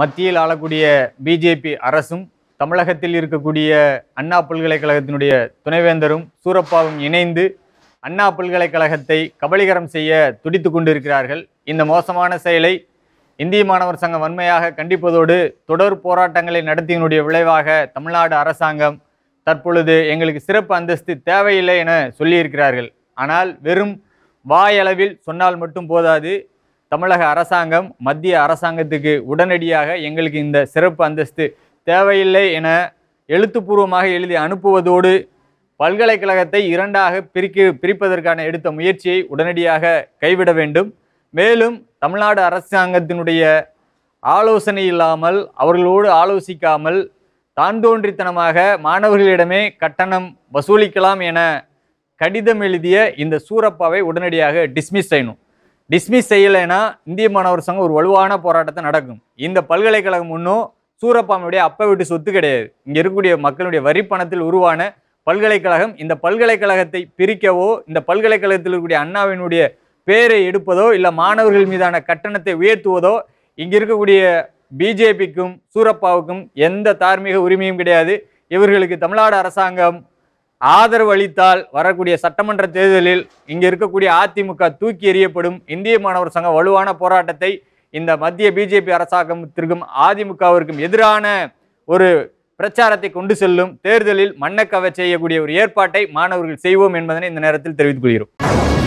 மத்தியில் ஆளக்கூடிய பிஜேபி அரசும் தமிழகத்தில் இருக்கக்கூடிய அண்ணா பல்கலைக்கழகத்தினுடைய துணைவேந்தரும் சூரப்பாவும் இணைந்து அண்ணா பல்கலைக்கழகத்தை கபலீகரம் செய்ய துடித்து கொண்டிருக்கிறார்கள் இந்த மோசமான செயலை இந்திய மாணவர் சங்கம் வன்மையாக கண்டிப்பதோடு தொடர் போராட்டங்களை நடத்தியினுடைய விளைவாக தமிழ்நாடு அரசாங்கம் தற்பொழுது எங்களுக்கு சிறப்பு அந்தஸ்து தேவையில்லை என சொல்லியிருக்கிறார்கள் ஆனால் வெறும் வாயளவில் சொன்னால் மட்டும் போதாது தமிழக அரசாங்கம் மத்திய அரசாங்கத்துக்கு உடனடியாக எங்களுக்கு இந்த சிறப்பு அந்தஸ்து தேவையில்லை என எழுத்துப்பூர்வமாக எழுதி அனுப்புவதோடு பல்கலைக்கழகத்தை இரண்டாக பிரிக்க பிரிப்பதற்கான எடுத்த முயற்சியை உடனடியாக கைவிட வேண்டும் மேலும் தமிழ்நாடு அரசாங்கத்தினுடைய ஆலோசனை இல்லாமல் அவர்களோடு ஆலோசிக்காமல் தான் தோன்றித்தனமாக மாணவர்களிடமே கட்டணம் வசூலிக்கலாம் என கடிதம் எழுதிய இந்த சூரப்பாவை உடனடியாக டிஸ்மிஸ் செய்யணும் டிஸ்மிஸ் செய்யலைன்னா இந்திய மாணவர் சங்கம் ஒரு வலுவான போராட்டத்தை நடக்கும் இந்த பல்கலைக்கழகம் ஒன்றும் சூரப்பாமியுடைய அப்ப வீட்டு சொத்து கிடையாது இங்கே இருக்கக்கூடிய மக்களுடைய வரி பணத்தில் உருவான பல்கலைக்கழகம் இந்த பல்கலைக்கழகத்தை பிரிக்கவோ இந்த பல்கலைக்கழகத்தில் இருக்கக்கூடிய அண்ணாவினுடைய பேரை எடுப்பதோ இல்லை மாணவர்கள் மீதான கட்டணத்தை உயர்த்துவதோ இங்கே இருக்கக்கூடிய பிஜேபிக்கும் சூரப்பாவுக்கும் எந்த தார்மீக உரிமையும் கிடையாது இவர்களுக்கு தமிழ்நாடு அரசாங்கம் ஆதரவு அளித்தால் வரக்கூடிய சட்டமன்ற தேர்தலில் இங்கே இருக்கக்கூடிய அதிமுக தூக்கி எறியப்படும் இந்திய மாணவர் சங்கம் வலுவான போராட்டத்தை இந்த மத்திய பிஜேபி அரசாங்கத்திற்கும் அதிமுகவிற்கும் எதிரான ஒரு பிரச்சாரத்தை கொண்டு செல்லும் தேர்தலில் மன்னக்கவை செய்யக்கூடிய ஒரு ஏற்பாட்டை மாணவர்கள் செய்வோம் என்பதனை இந்த நேரத்தில் தெரிவித்துக் கொள்கிறோம்